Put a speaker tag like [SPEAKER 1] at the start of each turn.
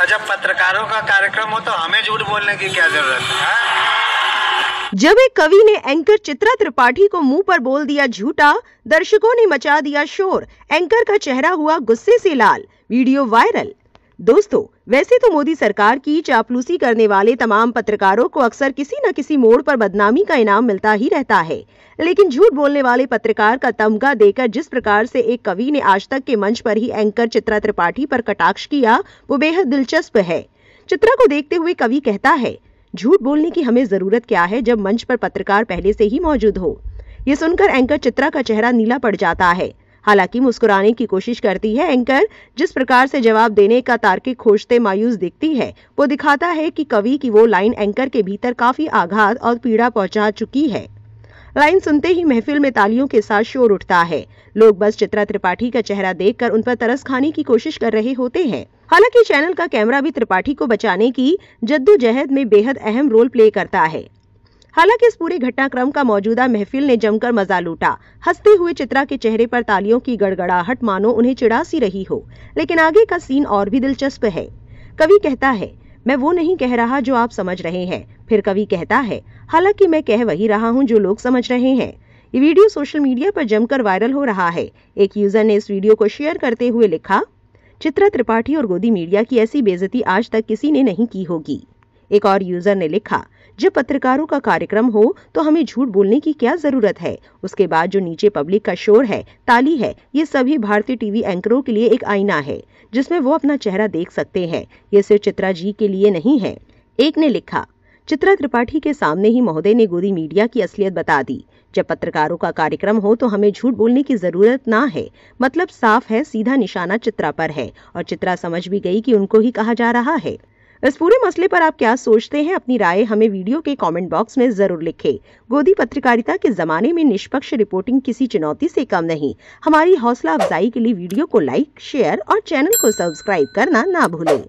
[SPEAKER 1] और जब पत्रकारों का कार्यक्रम हो तो हमें झूठ बोलने की क्या जरूरत है हाँ? जब एक कवि ने एंकर चित्रा त्रिपाठी को मुंह पर बोल दिया झूठा दर्शकों ने मचा दिया शोर एंकर का चेहरा हुआ गुस्से से लाल वीडियो वायरल दोस्तों वैसे तो मोदी सरकार की चापलूसी करने वाले तमाम पत्रकारों को अक्सर किसी न किसी मोड़ पर बदनामी का इनाम मिलता ही रहता है लेकिन झूठ बोलने वाले पत्रकार का तमगा देकर जिस प्रकार से एक कवि ने आज तक के मंच पर ही एंकर चित्रा त्रिपाठी पर कटाक्ष किया वो बेहद दिलचस्प है चित्रा को देखते हुए कवि कहता है झूठ बोलने की हमें जरूरत क्या है जब मंच पर पत्रकार पहले से ही मौजूद हो ये सुनकर एंकर चित्रा का चेहरा नीला पड़ जाता है हालांकि मुस्कुराने की कोशिश करती है एंकर जिस प्रकार से जवाब देने का तार्किक खोजते मायूस दिखती है वो दिखाता है कि कवि की वो लाइन एंकर के भीतर काफी आघात और पीड़ा पहुंचा चुकी है लाइन सुनते ही महफिल में तालियों के साथ शोर उठता है लोग बस चित्रा त्रिपाठी का चेहरा देखकर उन पर तरस खाने की कोशिश कर रहे होते हैं हालांकि चैनल का कैमरा भी त्रिपाठी को बचाने की जद्दोजहद में बेहद अहम रोल प्ले करता है हालांकि इस पूरे घटनाक्रम का मौजूदा महफिल ने जमकर मजा लूटा हंसते हुए चित्रा के चेहरे पर तालियों की गड़गड़ाहट मानो उन्हें चिड़ा सी रही हो लेकिन आगे का सीन और भी दिलचस्प है कवि कहता है मैं वो नहीं कह रहा जो आप समझ रहे हैं फिर कवि कहता है हालांकि मैं कह वही रहा हूँ जो लोग समझ रहे हैं ये वीडियो सोशल मीडिया पर जमकर वायरल हो रहा है एक यूजर ने इस वीडियो को शेयर करते हुए लिखा चित्रा त्रिपाठी और गोदी मीडिया की ऐसी बेजती आज तक किसी ने नहीं की होगी एक और यूजर ने लिखा जब पत्रकारों का कार्यक्रम हो तो हमें झूठ बोलने की क्या जरूरत है उसके बाद जो नीचे पब्लिक का शोर है ताली है ये सभी भारतीय टीवी एंकरों के लिए एक आईना है जिसमें वो अपना चेहरा देख सकते हैं ये सिर्फ चित्रा जी के लिए नहीं है एक ने लिखा चित्रा त्रिपाठी के सामने ही महोदय ने गोदी मीडिया की असलियत बता दी जब पत्रकारों का कार्यक्रम हो तो हमें झूठ बोलने की जरूरत ना है मतलब साफ है सीधा निशाना चित्रा पर है और चित्रा समझ भी गई कि उनको ही कहा जा रहा है इस पूरे मसले पर आप क्या सोचते हैं अपनी राय हमें वीडियो के कमेंट बॉक्स में जरूर लिखें गोदी पत्रकारिता के जमाने में निष्पक्ष रिपोर्टिंग किसी चुनौती से कम नहीं हमारी हौसला अफजाई के लिए वीडियो को लाइक शेयर और चैनल को सब्सक्राइब करना ना भूलें